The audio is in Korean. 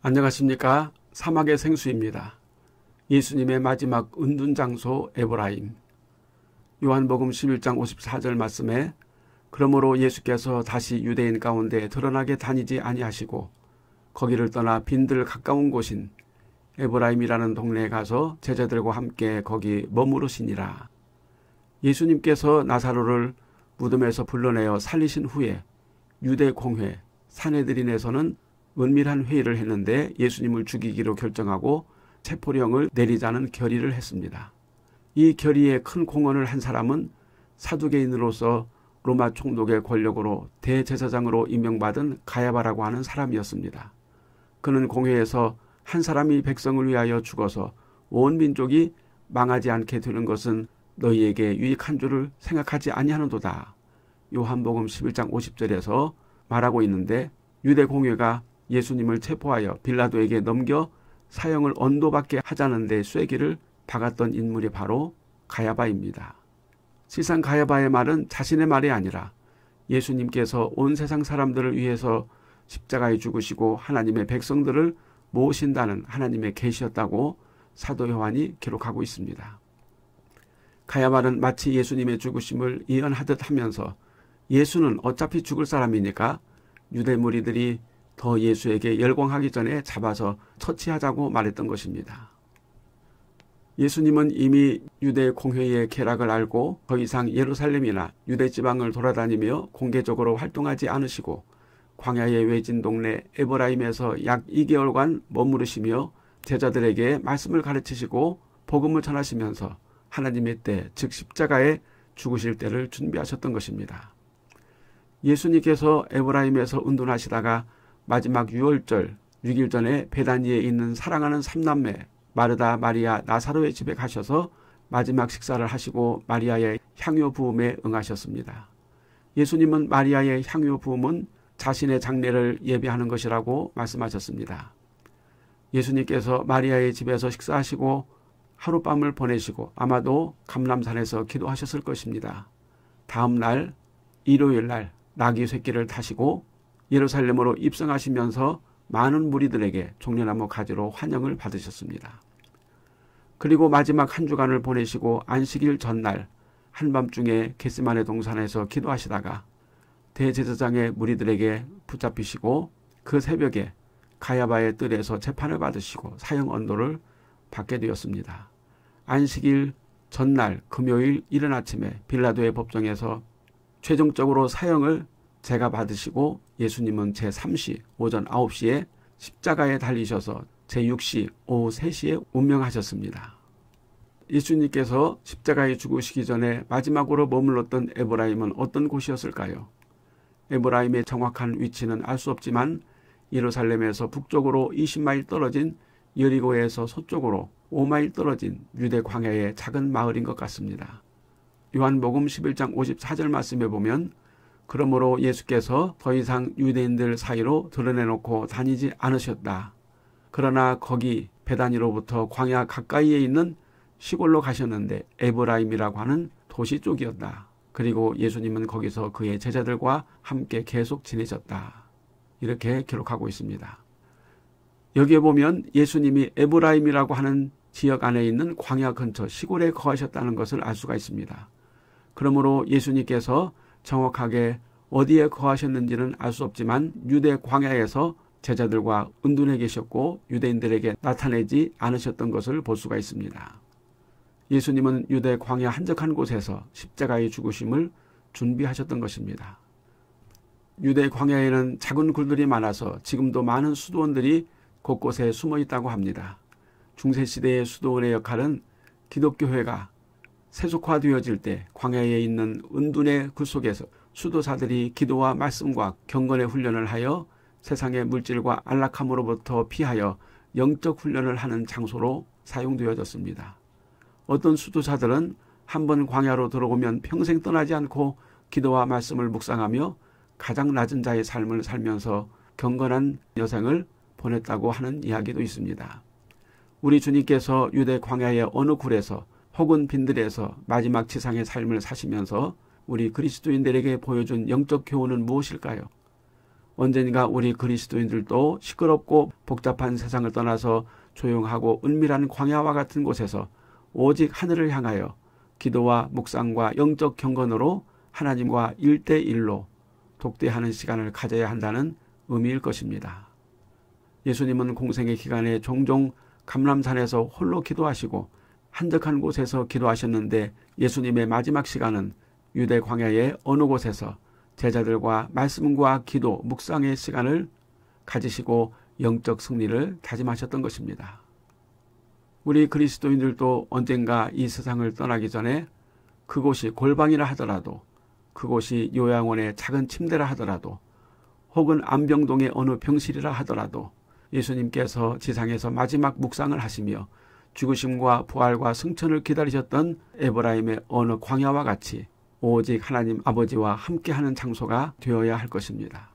안녕하십니까. 사막의 생수입니다. 예수님의 마지막 은둔 장소 에브라임. 요한복음 11장 54절 말씀에 그러므로 예수께서 다시 유대인 가운데 드러나게 다니지 아니하시고 거기를 떠나 빈들 가까운 곳인 에브라임이라는 동네에 가서 제자들과 함께 거기 머무르시니라. 예수님께서 나사로를 무덤에서 불러내어 살리신 후에 유대 공회 사내들인에서는 은밀한 회의를 했는데 예수님을 죽이기로 결정하고 체포령을 내리자는 결의를 했습니다. 이 결의에 큰 공헌을 한 사람은 사두개인으로서 로마 총독의 권력으로 대제사장으로 임명받은 가야바라고 하는 사람이었습니다. 그는 공회에서 한 사람이 백성을 위하여 죽어서 온 민족이 망하지 않게 되는 것은 너희에게 유익한 줄을 생각하지 아니하는도다. 요한복음 11장 50절에서 말하고 있는데 유대 공회가 예수님을 체포하여 빌라도에게 넘겨 사형을 언도받게 하자는데 쐐기를 박았던 인물이 바로 가야바입니다. 실상 가야바의 말은 자신의 말이 아니라 예수님께서 온 세상 사람들을 위해서 십자가에 죽으시고 하나님의 백성들을 모으신다는 하나님의 계시였다고 사도 요한이 기록하고 있습니다. 가야바는 마치 예수님의 죽으심을 예언하듯 하면서 예수는 어차피 죽을 사람이니까 유대 무리들이 더 예수에게 열광하기 전에 잡아서 처치하자고 말했던 것입니다. 예수님은 이미 유대 공회의 계략을 알고 더 이상 예루살렘이나 유대 지방을 돌아다니며 공개적으로 활동하지 않으시고 광야의 외진 동네 에버라임에서 약 2개월간 머무르시며 제자들에게 말씀을 가르치시고 복음을 전하시면서 하나님의 때, 즉 십자가에 죽으실 때를 준비하셨던 것입니다. 예수님께서 에브라임에서 운동하시다가 마지막 6월절 6일 전에 베다니에 있는 사랑하는 삼남매 마르다 마리아 나사로의 집에 가셔서 마지막 식사를 하시고 마리아의 향유 부음에 응하셨습니다. 예수님은 마리아의 향유 부음은 자신의 장례를 예비하는 것이라고 말씀하셨습니다. 예수님께서 마리아의 집에서 식사하시고 하룻밤을 보내시고 아마도 감람산에서 기도하셨을 것입니다. 다음 날 일요일 날 나귀 새끼를 타시고 예루살렘으로 입성하시면서 많은 무리들에게 종려나무 가지로 환영을 받으셨습니다. 그리고 마지막 한 주간을 보내시고 안식일 전날 한밤중에 게스만의 동산에서 기도하시다가 대제사장의 무리들에게 붙잡히시고 그 새벽에 가야바의 뜰에서 재판을 받으시고 사형 언도를 받게 되었습니다. 안식일 전날 금요일 이른 아침에 빌라도의 법정에서 최종적으로 사형을 제가 받으시고 예수님은 제3시 오전 9시에 십자가에 달리셔서 제6시 오후 3시에 운명하셨습니다. 예수님께서 십자가에 죽으시기 전에 마지막으로 머물렀던 에브라임은 어떤 곳이었을까요? 에브라임의 정확한 위치는 알 수 없지만 예루살렘에서 북쪽으로 20마일 떨어진 여리고에서 서쪽으로 5마일 떨어진 유대 광야의 작은 마을인 것 같습니다. 요한복음 11장 54절 말씀에 보면 그러므로 예수께서 더 이상 유대인들 사이로 드러내놓고 다니지 않으셨다. 그러나 거기 베단이로부터 광야 가까이에 있는 시골로 가셨는데 에브라임이라고 하는 도시 쪽이었다. 그리고 예수님은 거기서 그의 제자들과 함께 계속 지내셨다. 이렇게 기록하고 있습니다. 여기에 보면 예수님이 에브라임이라고 하는 지역 안에 있는 광야 근처 시골에 거하셨다는 것을 알 수가 있습니다. 그러므로 예수님께서 정확하게 어디에 거하셨는지는 알 수 없지만 유대 광야에서 제자들과 은둔해 계셨고 유대인들에게 나타내지 않으셨던 것을 볼 수가 있습니다. 예수님은 유대 광야 한적한 곳에서 십자가의 죽으심을 준비하셨던 것입니다. 유대 광야에는 작은 굴들이 많아서 지금도 많은 수도원들이 곳곳에 숨어 있다고 합니다. 중세시대의 수도원의 역할은 기독교회가 세속화되어질 때 광야에 있는 은둔의 그 속에서 수도사들이 기도와 말씀과 경건의 훈련을 하여 세상의 물질과 안락함으로부터 피하여 영적 훈련을 하는 장소로 사용되어졌습니다. 어떤 수도사들은 한번 광야로 들어오면 평생 떠나지 않고 기도와 말씀을 묵상하며 가장 낮은 자의 삶을 살면서 경건한 여생을 보냈다고 하는 이야기도 있습니다. 우리 주님께서 유대 광야의 어느 굴에서 혹은 빈들에서 마지막 지상의 삶을 사시면서 우리 그리스도인들에게 보여준 영적 교훈은 무엇일까요? 언젠가 우리 그리스도인들도 시끄럽고 복잡한 세상을 떠나서 조용하고 은밀한 광야와 같은 곳에서 오직 하늘을 향하여 기도와 묵상과 영적 경건으로 하나님과 일대일로 독대하는 시간을 가져야 한다는 의미일 것입니다. 예수님은 공생의 기간에 종종 감람산에서 홀로 기도하시고 한적한 곳에서 기도하셨는데 예수님의 마지막 시간은 유대 광야의 어느 곳에서 제자들과 말씀과 기도, 묵상의 시간을 가지시고 영적 승리를 다짐하셨던 것입니다. 우리 그리스도인들도 언젠가 이 세상을 떠나기 전에 그곳이 골방이라 하더라도 그곳이 요양원의 작은 침대라 하더라도 혹은 안병동의 어느 병실이라 하더라도 예수님께서 지상에서 마지막 묵상을 하시며 죽으심과 부활과 승천을 기다리셨던 에브라임의 어느 광야와 같이 오직 하나님 아버지와 함께하는 장소가 되어야 할 것입니다.